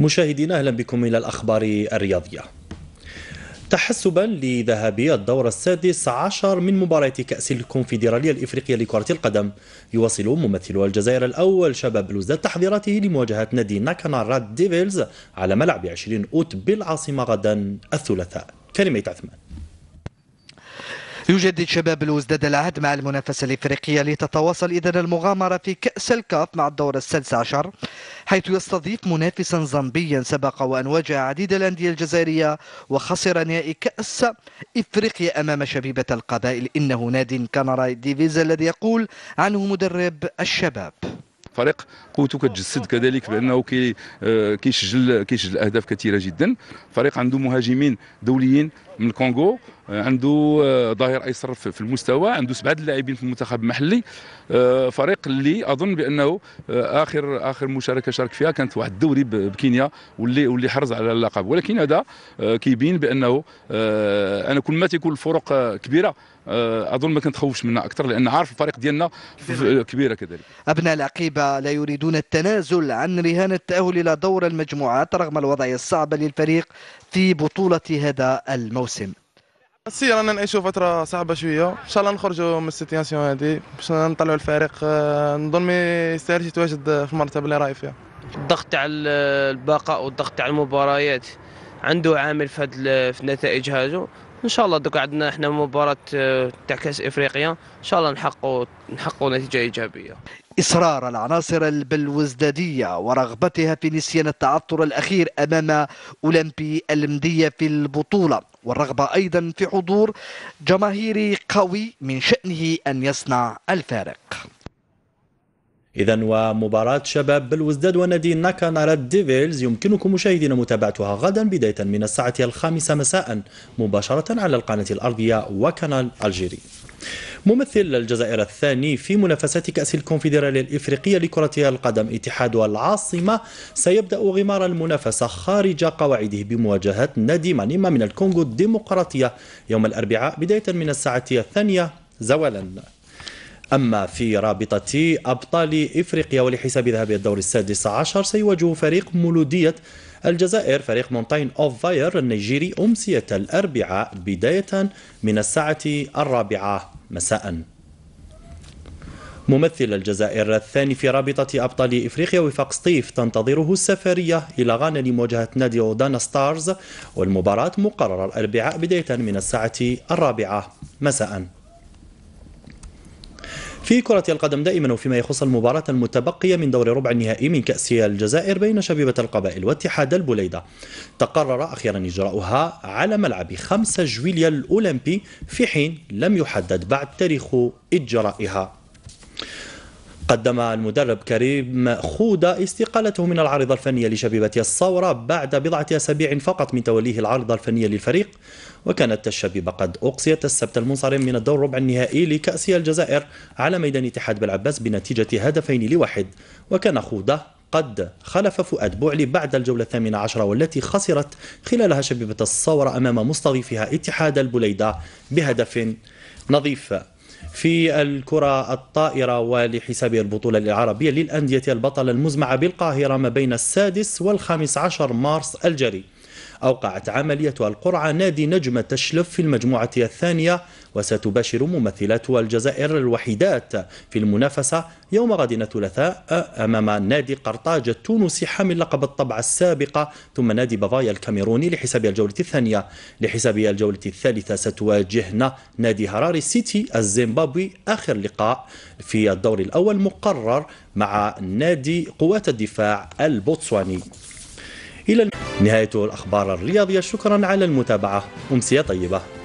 مشاهدينا اهلا بكم الى الاخبار الرياضيه. تحسبا لذهاب الدور السادس عشر من مباراة كأس الكونفدرالية الإفريقية لكرة القدم يواصل ممثل الجزائر الأول شباب بلوزداد تحضيراته لمواجهة نادي ناكانا راد ديفيلز على ملعب 20 أوت بالعاصمة غدا الثلاثاء كلمة عثمان يجدد شباب الوزداد العهد مع المنافسة الإفريقية لتتواصل إذن المغامرة في كأس الكاف مع الدور السادس عشر حيث يستضيف منافسا زامبيا سبق وأن واجه عديد الأندية الجزائرية وخسر نهائي كأس إفريقيا أمام شبيبة القبائل إنه نادي كان ديفيزا ديفيز الذي يقول عنه مدرب الشباب فريق قوته كتجسد كذلك بانه كي آه، كيسجل كيسجل اهداف كثيره جدا فريق عنده مهاجمين دوليين من الكونغو آه، عنده آه، ظاهر ايسر في المستوى عنده سبعه اللاعبين في المنتخب المحلي فريق اللي اظن بانه اخر اخر مشاركه شارك فيها كانت واحد الدوري بكينيا واللي واللي حرز على اللقب ولكن هذا كيبين بانه انا كل ما تيكون الفرق كبيره آه، اظن ما كنتخوفش منها اكثر لان عارف الفريق ديالنا كبيره كذلك ابناء العقيبه لا يريدون التنازل عن رهان التاهل الى دور المجموعات رغم الوضعيه الصعبه للفريق في بطوله هذا الموسم السير رانا نعيشوا فتره صعبه شويه ان شاء الله نخرجوا من السيتياسيون هذه باش نطلعوا الفريق آه، نظن ما يستاهلش يتواجد في المرتبه اللي راهي فيها الضغط تاع البقاء والضغط تاع المباريات عنده عامل في, في النتائج هذو ان شاء الله دوك عندنا احنا مباراه آه، تاع كاس افريقيا ان شاء الله نحققوا نحققوا نتيجه ايجابيه إصرار العناصر البلوزدادية ورغبتها في نسيان التعثر الأخير أمام أولمبي المدية في البطولة والرغبة أيضا في حضور جماهيري قوي من شأنه أن يصنع الفارق إذا ومباراة شباب بالوزداد ونادي نارا ديفيلز يمكنكم مشاهدينا متابعتها غدا بداية من الساعة الخامسة مساء مباشرة على القناة الأرضية وكانال الجيري. ممثل الجزائر الثاني في منافسات كأس الكونفدرالية الإفريقية لكرة القدم اتحاد العاصمة سيبدأ غمار المنافسة خارج قواعده بمواجهة نادي مانيما من الكونغو الديمقراطية يوم الأربعاء بداية من الساعة الثانية زوالا أما في رابطة أبطال إفريقيا ولحساب ذهبي الدور السادس عشر سيواجه فريق مولودية الجزائر فريق مونتاين أوف فاير النيجيري أمسية الأربعاء بداية من الساعة الرابعة مساءً ممثل الجزائر الثاني في رابطة أبطال إفريقيا وفاق سطيف تنتظره السفرية إلى غانا لمواجهة نادي أودانا ستارز والمباراة مقررة الأربعاء بداية من الساعة الرابعة مساءً في كرة القدم دائما وفيما يخص المباراة المتبقية من دور ربع النهائي من كأس الجزائر بين شبيبة القبائل واتحاد البليدة تقرر أخيرا إجراؤها على ملعب 5 جويليا الأولمبي في حين لم يحدد بعد تاريخ إجرائها قدم المدرب كريم خودة استقالته من العارضة الفنية لشبيبة الصورة بعد بضعة أسابيع فقط من توليه العارضة الفنية للفريق وكانت الشبيبة قد أقصيت السبت المنصرم من الدور ربع النهائي لكأس الجزائر على ميدان اتحاد بالعباس بنتيجة هدفين لواحد وكان خودة قد خلف فؤاد بوعلي بعد الجولة الثامنة عشرة والتي خسرت خلالها شبيبة الصورة أمام مستضيفها اتحاد البليدة بهدف نظيف في الكرة الطائرة ولحساب البطولة العربية للأندية البطلة المزمعة بالقاهرة ما بين السادس والخامس عشر مارس الجاري أوقعت عملية القرعة نادي نجم تشلف في المجموعة الثانية وستباشر ممثلاتها الجزائر الوحيدات في المنافسة يوم غد الثلاثاء أمام نادي قرطاج التونسي حامل لقب الطبعة السابقة ثم نادي بافايا الكاميروني لحساب الجولة الثانية لحساب الجولة الثالثة ستواجهنا نادي هراري سيتي الزيمبابوي آخر لقاء في الدور الأول مقرر مع نادي قوات الدفاع البوتسواني إلى نهاية الأخبار الرياضية شكرا على المتابعة أمسية طيبة